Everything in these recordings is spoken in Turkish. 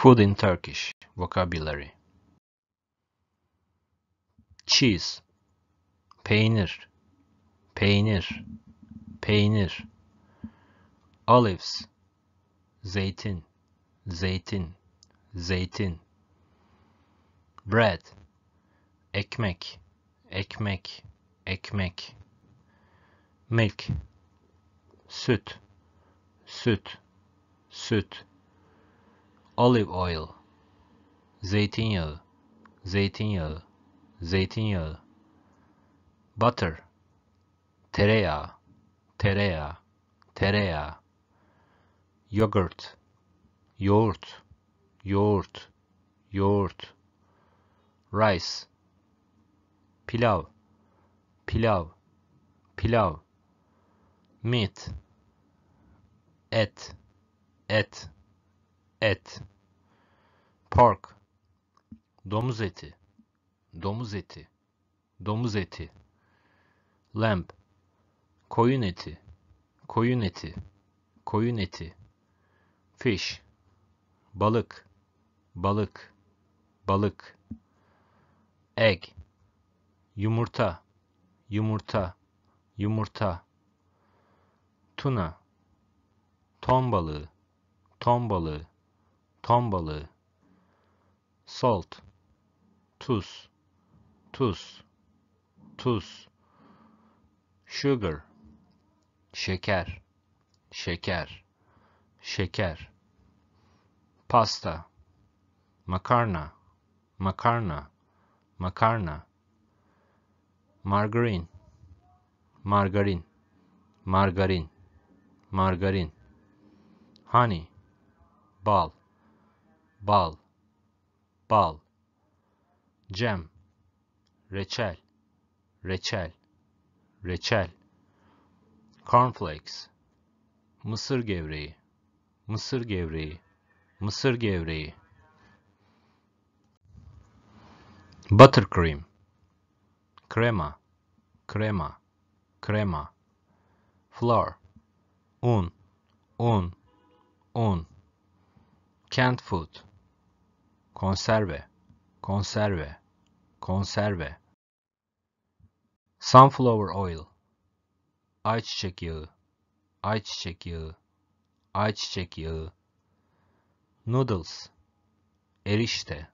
Food in Turkish Vocabulary Cheese Peynir Peynir Peynir Olives Zeytin Zeytin Zeytin Bread Ekmek Ekmek Ekmek Milk Süt Süt Süt olive oil zeytinyağı zeytinyağı zeytinyağı butter tereyağı tereyağı tereyağı yogurt yoğurt yoğurt yoğurt rice pilav pilav pilav meat et et et Pork. Domuz eti. Domuz eti. Domuz eti. Lamb. Koyun eti. Koyun eti. Koyun eti. Fish. Balık. Balık. Balık. Egg. Yumurta. Yumurta. Yumurta. Tuna. Ton balığı. Ton balığı. Ton balığı salt, tuz, tuz, tuz, sugar, şeker, şeker, şeker, pasta, makarna, makarna, makarna, margarin, margarin, margarin, margarin, honey, bal, bal, bal, cem, reçel, reçel, reçel, cornflakes, mısır gevreği, mısır gevreği, mısır gevreği, buttercream, krema, krema, krema, flour, un, un, un, canned food, konserve, konserve, konserve. Sunflower oil, ayçiçek yağı, ayçiçek yağı, ayçiçek yağı. Noodles, erişte,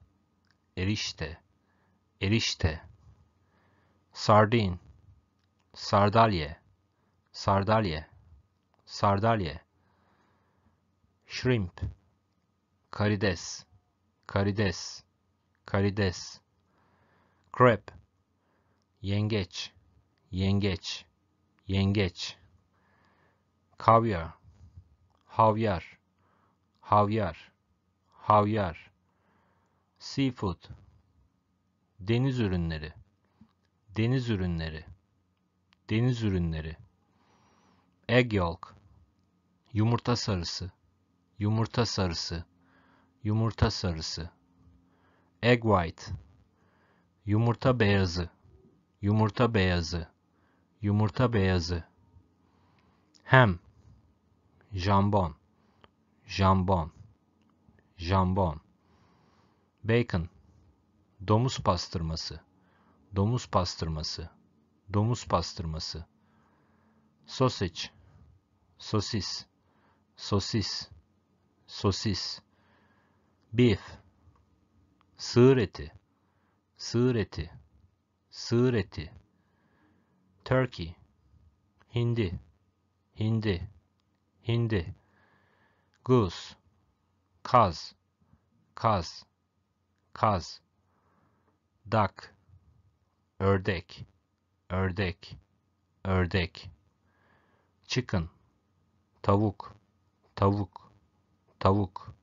erişte, erişte. sardine, sardalye, sardalye, sardalye. Shrimp, karides, karides, karides, crab, yengeç, yengeç, yengeç, kavyar, havyar, havyar, havyar, seafood, deniz ürünleri, deniz ürünleri, deniz ürünleri, egg yolk, yumurta sarısı, yumurta sarısı, yumurta sarısı, egg white, yumurta beyazı, yumurta beyazı, yumurta beyazı, hem, jambon, jambon, jambon, bacon, domuz pastırması, domuz pastırması, domuz pastırması, sausage, sosis, sosis, sosis, Beef. Sığır eti. Sığır eti. Sığır eti. Turkey. Hindi. Hindi. Hindi. Goose. Kaz. Kaz. Kaz. Duck. Ördek. Ördek. Ördek. Chicken. Tavuk. Tavuk. Tavuk.